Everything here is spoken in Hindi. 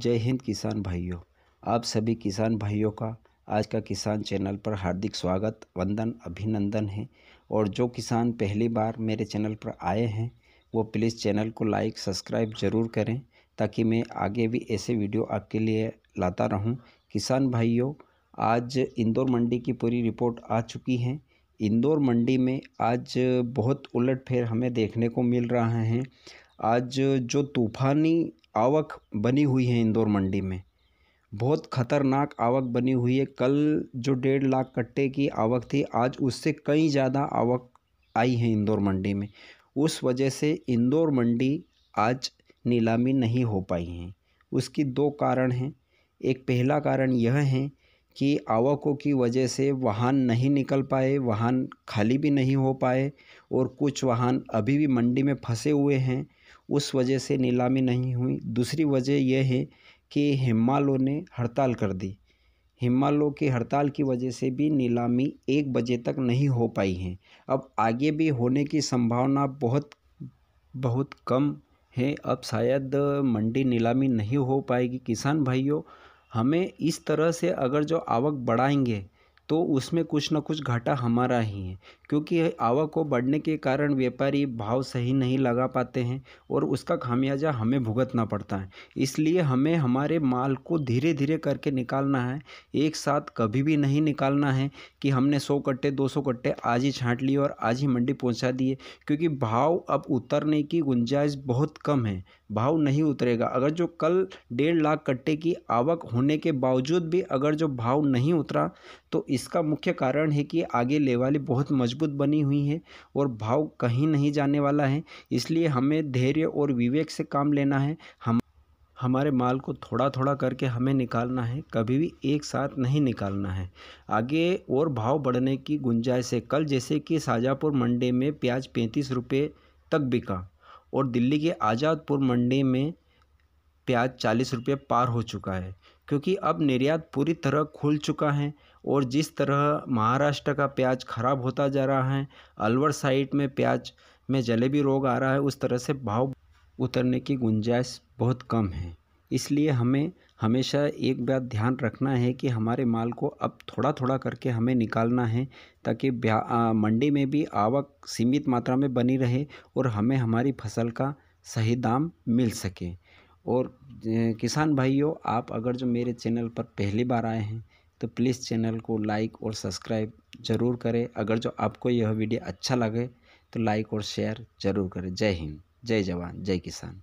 जय हिंद किसान भाइयों आप सभी किसान भाइयों का आज का किसान चैनल पर हार्दिक स्वागत वंदन अभिनंदन है और जो किसान पहली बार मेरे चैनल पर आए हैं वो प्लीज़ चैनल को लाइक सब्सक्राइब ज़रूर करें ताकि मैं आगे भी ऐसे वीडियो आपके लिए लाता रहूं किसान भाइयों आज इंदौर मंडी की पूरी रिपोर्ट आ चुकी है इंदौर मंडी में आज बहुत उलट हमें देखने को मिल रहा है आज जो तूफ़ानी आवक बनी हुई है इंदौर मंडी में बहुत ख़तरनाक आवक बनी हुई है कल जो डेढ़ लाख कट्टे की आवक थी आज उससे कई ज़्यादा आवक आई है इंदौर मंडी में उस वजह से इंदौर मंडी आज नीलामी नहीं हो पाई है उसकी दो कारण हैं एक पहला कारण यह है कि आवकों की वजह से वाहन नहीं निकल पाए वाहन खाली भी नहीं हो पाए और कुछ वाहन अभी भी मंडी में फंसे हुए हैं उस वजह से नीलामी नहीं हुई दूसरी वजह यह है कि हिमालो ने हड़ताल कर दी हिमालो की हड़ताल की वजह से भी नीलामी एक बजे तक नहीं हो पाई है अब आगे भी होने की संभावना बहुत बहुत कम है अब शायद मंडी नीलामी नहीं हो पाएगी किसान भाइयों हमें इस तरह से अगर जो आवक बढ़ाएंगे तो उसमें कुछ ना कुछ घाटा हमारा ही है क्योंकि आवक को बढ़ने के कारण व्यापारी भाव सही नहीं लगा पाते हैं और उसका खामियाजा हमें भुगतना पड़ता है इसलिए हमें हमारे माल को धीरे धीरे करके निकालना है एक साथ कभी भी नहीं निकालना है कि हमने सौ कट्टे दो सौ कट्टे आज ही छाँट लिए और आज ही मंडी पहुँचा दिए क्योंकि भाव अब उतरने की गुंजाइश बहुत कम है भाव नहीं उतरेगा अगर जो कल डेढ़ लाख कट्टे की आवक होने के बावजूद भी अगर जो भाव नहीं उतरा तो इस इसका मुख्य कारण है कि आगे लेवाले बहुत मजबूत बनी हुई है और भाव कहीं नहीं जाने वाला है इसलिए हमें धैर्य और विवेक से काम लेना है हम हमारे माल को थोड़ा थोड़ा करके हमें निकालना है कभी भी एक साथ नहीं निकालना है आगे और भाव बढ़ने की गुंजाइश है कल जैसे कि शाजापुर मंडी में प्याज पैंतीस रुपये तक बिका और दिल्ली के आज़ादपुर मंडी में प्याज चालीस रुपये पार हो चुका है क्योंकि अब निर्यात पूरी तरह खुल चुका है और जिस तरह महाराष्ट्र का प्याज खराब होता जा रहा है अलवर साइड में प्याज में जलेबी रोग आ रहा है उस तरह से भाव उतरने की गुंजाइश बहुत कम है इसलिए हमें हमेशा एक बात ध्यान रखना है कि हमारे माल को अब थोड़ा थोड़ा करके हमें निकालना है ताकि मंडी में भी आवक सीमित मात्रा में बनी रहे और हमें हमारी फसल का सही दाम मिल सके और किसान भाइयों आप अगर जो मेरे चैनल पर पहली बार आए हैं तो प्लीज़ चैनल को लाइक और सब्सक्राइब ज़रूर करें अगर जो आपको यह वीडियो अच्छा लगे तो लाइक और शेयर ज़रूर करें जय हिंद जय जवान जय किसान